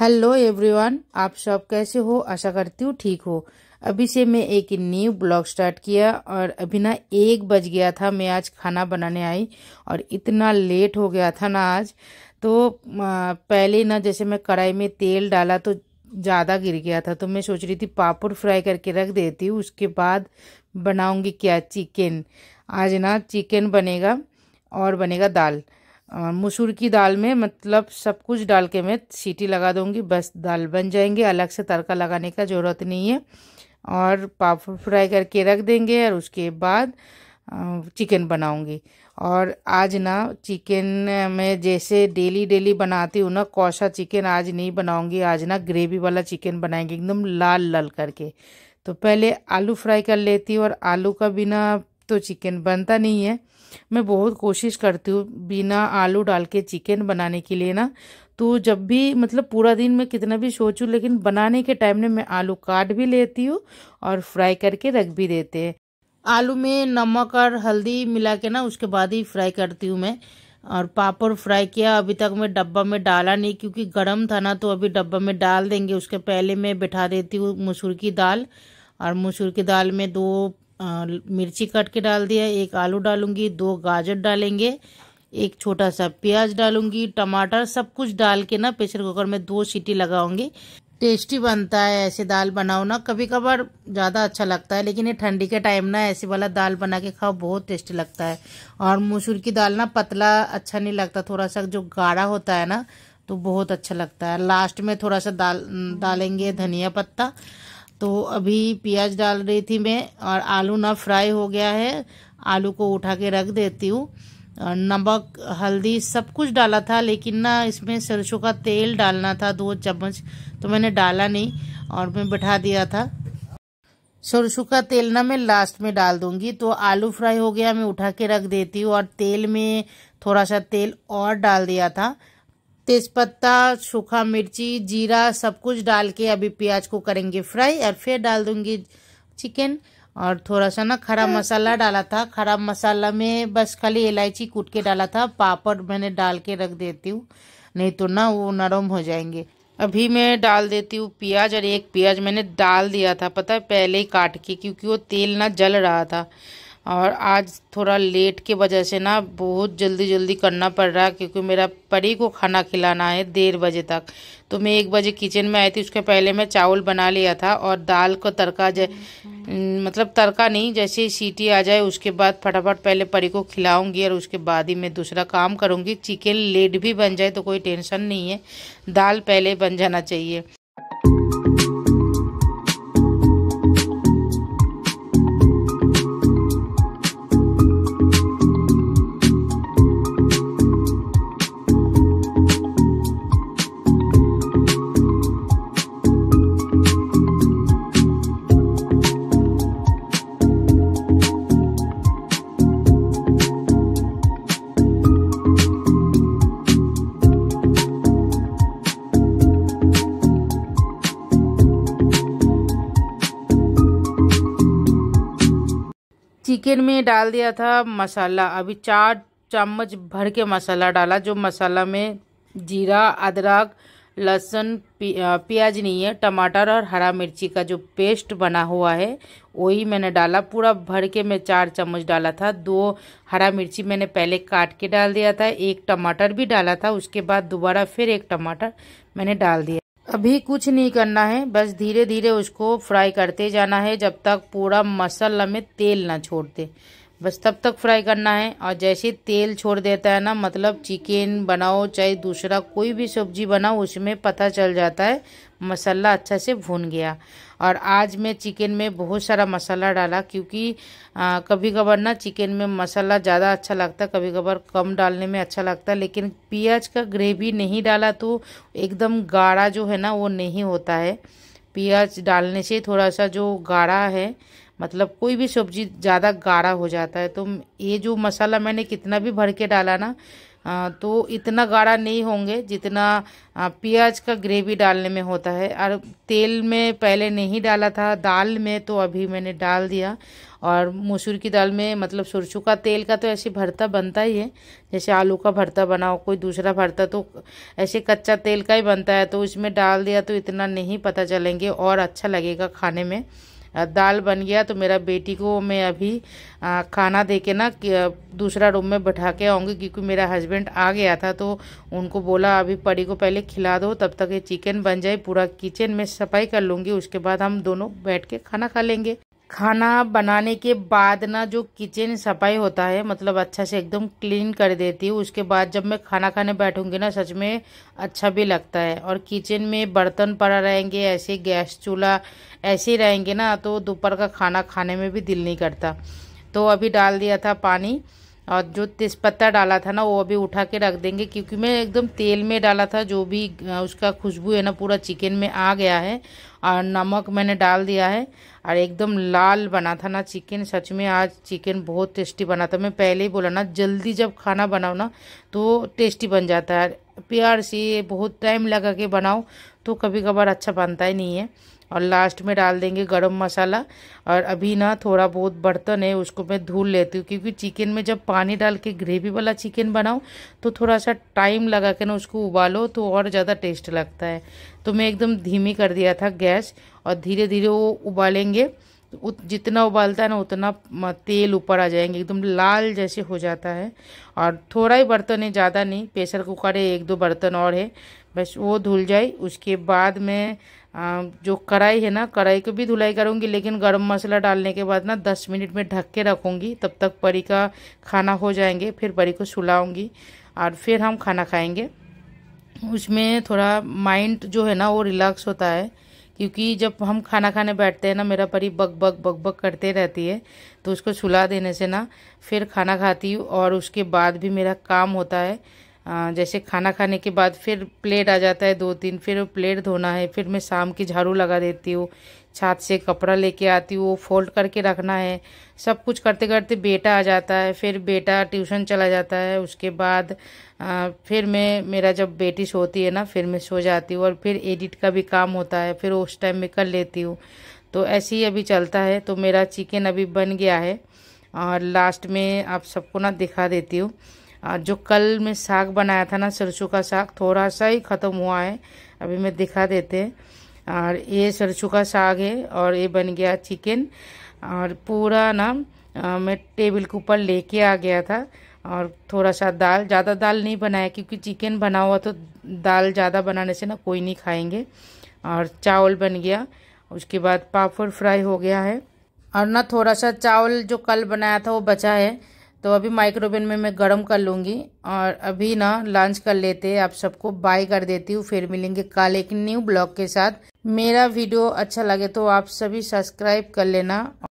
Hello everyone आप सब कैसे हो आशा करती हूँ ठीक हो अभी से मैं एक न्यू ब्लॉग स्टार्ट किया और अभी ना एक बज गया था मैं आज खाना बनाने आई और इतना लेट हो गया था ना आज तो पहले ना जैसे मैं कढ़ाई में तेल डाला तो ज़्यादा गिर गया था तो मैं सोच रही थी पापड़ फ्राई करके रख देती हूँ उसके बाद बनाऊँगी क्या चिकन आज ना चिकन बनेगा और बनेगा दाल मसूर की दाल में मतलब सब कुछ डाल के मैं सीटी लगा दूंगी बस दाल बन जाएंगे अलग से तड़का लगाने का ज़रूरत नहीं है और पापड़ फ्राई करके रख देंगे और उसके बाद चिकन बनाऊंगी और आज ना चिकन मैं जैसे डेली डेली बनाती हूँ ना कौशा चिकन आज नहीं बनाऊंगी आज ना ग्रेवी वाला चिकन बनाएंगे एकदम लाल लाल करके तो पहले आलू फ्राई कर लेती हूँ और आलू का बिना तो चिकन बनता नहीं है मैं बहुत कोशिश करती हूँ बिना आलू डाल के चिकन बनाने के लिए ना तो जब भी मतलब पूरा दिन मैं कितना भी सोचूँ लेकिन बनाने के टाइम में मैं आलू काट भी लेती हूँ और फ्राई करके रख भी देते हैं आलू में नमक और हल्दी मिला के ना उसके बाद ही फ्राई करती हूँ मैं और पापड़ फ्राई किया अभी तक मैं डब्बा में डाला नहीं क्योंकि गर्म था ना तो अभी डब्बा में डाल देंगे उसके पहले मैं बैठा देती हूँ मसूर की दाल और मसूर की दाल में दो मिर्ची काट के डाल दिया एक आलू डालूंगी दो गाजर डालेंगे एक छोटा सा प्याज डालूंगी टमाटर सब कुछ डाल के ना प्रेशर कुकर में दो सीटी लगाऊंगी टेस्टी बनता है ऐसे दाल बनाओ ना कभी कभार ज़्यादा अच्छा लगता है लेकिन ये ठंडी के टाइम ना ऐसे वाला दाल बना के खाओ बहुत टेस्टी लगता है और मसूर की दाल ना पतला अच्छा नहीं लगता थोड़ा सा जो गाढ़ा होता है ना तो बहुत अच्छा लगता है लास्ट में थोड़ा सा दाल डालेंगे धनिया पत्ता तो अभी प्याज डाल रही थी मैं और आलू ना फ्राई हो गया है आलू को उठा के रख देती हूँ नमक हल्दी सब कुछ डाला था लेकिन ना इसमें सरसों का तेल डालना था दो चम्मच तो मैंने डाला नहीं और मैं बैठा दिया था सरसों का तेल ना मैं लास्ट में डाल दूंगी तो आलू फ्राई हो गया मैं उठा के रख देती हूँ और तेल में थोड़ा सा तेल और डाल दिया था तेज़पत्ता सूखा मिर्ची जीरा सब कुछ डाल के अभी प्याज को करेंगे फ्राई और फिर डाल दूंगी चिकन और थोड़ा सा ना खराब हाँ। मसाला डाला था खराब मसाला में बस खाली इलायची कूट के डाला था पापड़ मैंने डाल के रख देती हूँ नहीं तो ना वो नरम हो जाएंगे अभी मैं डाल देती हूँ प्याज और एक प्याज मैंने डाल दिया था पता है पहले ही काट के क्योंकि वो तेल ना जल रहा था और आज थोड़ा लेट के वजह से ना बहुत जल्दी जल्दी करना पड़ रहा है क्योंकि मेरा परी को खाना खिलाना है डेढ़ बजे तक तो मैं एक बजे किचन में आई थी उसके पहले मैं चावल बना लिया था और दाल को तड़का जै हम्म। मतलब तड़का नहीं जैसे सीटी आ जाए उसके बाद फटाफट पहले परी को खिलाऊंगी और उसके बाद ही मैं दूसरा काम करूँगी चिकन लेट भी बन जाए तो कोई टेंशन नहीं है दाल पहले बन जाना चाहिए चिकन में डाल दिया था मसाला अभी चार चम्मच भर के मसाला डाला जो मसाला में जीरा अदरक लहसुन प्याज नहीं है टमाटर और हरा मिर्ची का जो पेस्ट बना हुआ है वही मैंने डाला पूरा भर के मैं चार चम्मच डाला था दो हरा मिर्ची मैंने पहले काट के डाल दिया था एक टमाटर भी डाला था उसके बाद दोबारा फिर एक टमाटर मैंने डाल दिया अभी कुछ नहीं करना है बस धीरे धीरे उसको फ्राई करते जाना है जब तक पूरा मसाला में तेल ना छोड़ दे बस तब तक फ्राई करना है और जैसे तेल छोड़ देता है ना मतलब चिकन बनाओ चाहे दूसरा कोई भी सब्जी बनाओ उसमें पता चल जाता है मसाला अच्छा से भून गया और आज मैं चिकन में बहुत सारा मसाला डाला क्योंकि आ, कभी कभार ना चिकन में मसाला ज़्यादा अच्छा लगता है कभी कभार कम डालने में अच्छा लगता है लेकिन प्याज का ग्रेवी नहीं डाला तो एकदम गाढ़ा जो है ना वो नहीं होता है प्याज डालने से थोड़ा सा जो गाढ़ा है मतलब कोई भी सब्जी ज़्यादा गाढ़ा हो जाता है तो ये जो मसाला मैंने कितना भी भर के डाला ना तो इतना गाढ़ा नहीं होंगे जितना प्याज का ग्रेवी डालने में होता है और तेल में पहले नहीं डाला था दाल में तो अभी मैंने डाल दिया और मसूर की दाल में मतलब सरसों का तेल का तो ऐसे भरता बनता ही है जैसे आलू का भरता बनाओ कोई दूसरा भरता तो ऐसे कच्चा तेल का ही बनता है तो इसमें डाल दिया तो इतना नहीं पता चलेंगे और अच्छा लगेगा खाने में दाल बन गया तो मेरा बेटी को मैं अभी खाना दे के ना दूसरा रूम में बैठा के आऊँगी क्योंकि मेरा हस्बैंड आ गया था तो उनको बोला अभी पड़ी को पहले खिला दो तब तक ये चिकन बन जाए पूरा किचन में सफाई कर लूँगी उसके बाद हम दोनों बैठ के खाना खा लेंगे खाना बनाने के बाद ना जो किचन सफाई होता है मतलब अच्छा से एकदम क्लीन कर देती हूँ उसके बाद जब मैं खाना खाने बैठूँगी ना सच में अच्छा भी लगता है और किचन में बर्तन पड़ा रहेंगे ऐसे गैस चूल्हा ऐसे ही रहेंगे ना तो दोपहर का खाना खाने में भी दिल नहीं करता तो अभी डाल दिया था पानी और जो तेज़पत्ता डाला था ना वो अभी उठा के रख देंगे क्योंकि मैं एकदम तेल में डाला था जो भी उसका खुशबू है ना पूरा चिकन में आ गया है और नमक मैंने डाल दिया है और एकदम लाल बना था ना चिकन सच में आज चिकन बहुत टेस्टी बना था मैं पहले ही बोला ना जल्दी जब खाना बनाओ ना तो टेस्टी बन जाता है प्यार से बहुत टाइम लगा के बनाओ तो कभी कभार अच्छा बनता ही नहीं है और लास्ट में डाल देंगे गरम मसाला और अभी ना थोड़ा बहुत बर्तन है उसको मैं धुल लेती हूँ क्योंकि चिकन में जब पानी डाल के ग्रेवी वाला चिकन बनाऊँ तो थोड़ा सा टाइम लगा के ना उसको उबालो तो और ज़्यादा टेस्ट लगता है तो मैं एकदम धीमी कर दिया था गैस और धीरे धीरे वो उबालेंगे जितना उबालता है ना उतना तेल ऊपर आ जाएंगे एकदम लाल जैसे हो जाता है और थोड़ा ही बर्तन है ज़्यादा नहीं प्रेशर कुकर है एक दो बर्तन और है बस वो धुल जाए उसके बाद में जो कढ़ाई है ना कढ़ाई को भी धुलाई करूँगी लेकिन गरम मसाला डालने के बाद ना दस मिनट में ढक के रखूँगी तब तक परी का खाना हो जाएंगे फिर परी को सुलाऊँगी और फिर हम खाना खाएँगे उसमें थोड़ा माइंड जो है ना वो रिलैक्स होता है क्योंकि जब हम खाना खाने बैठते हैं ना मेरा परी बक बक बक बक करते रहती है तो उसको सुला देने से ना फिर खाना खाती हूँ और उसके बाद भी मेरा काम होता है जैसे खाना खाने के बाद फिर प्लेट आ जाता है दो तीन फिर प्लेट धोना है फिर मैं शाम की झाड़ू लगा देती हूँ छात से कपड़ा लेके आती हूँ वो फोल्ड करके रखना है सब कुछ करते करते बेटा आ जाता है फिर बेटा ट्यूशन चला जाता है उसके बाद आ, फिर मैं मेरा जब बेटी सोती है ना फिर मैं सो जाती हूँ और फिर एडिट का भी काम होता है फिर उस टाइम में कर लेती हूँ तो ऐसे ही अभी चलता है तो मेरा चिकन अभी बन गया है और लास्ट में आप सबको ना दिखा देती हूँ जो कल मैं साग बनाया था ना सरसों का साग थोड़ा सा ही ख़त्म हुआ है अभी मैं दिखा देते हैं और ये सरसों का साग है और ये बन गया चिकन और पूरा ना मैं टेबल के ऊपर लेके आ गया था और थोड़ा सा दाल ज़्यादा दाल नहीं बनाया क्योंकि चिकन बना हुआ तो दाल ज़्यादा बनाने से ना कोई नहीं खाएंगे और चावल बन गया उसके बाद पापड़ फ्राई हो गया है और ना थोड़ा सा चावल जो कल बनाया था वो बचा है तो अभी माइक्रोवेन में मैं गर्म कर लूँगी और अभी ना लंच कर लेते आप सबको बाय कर देती हूँ फिर मिलेंगे कल एक न्यू ब्लॉग के साथ मेरा वीडियो अच्छा लगे तो आप सभी सब्सक्राइब कर लेना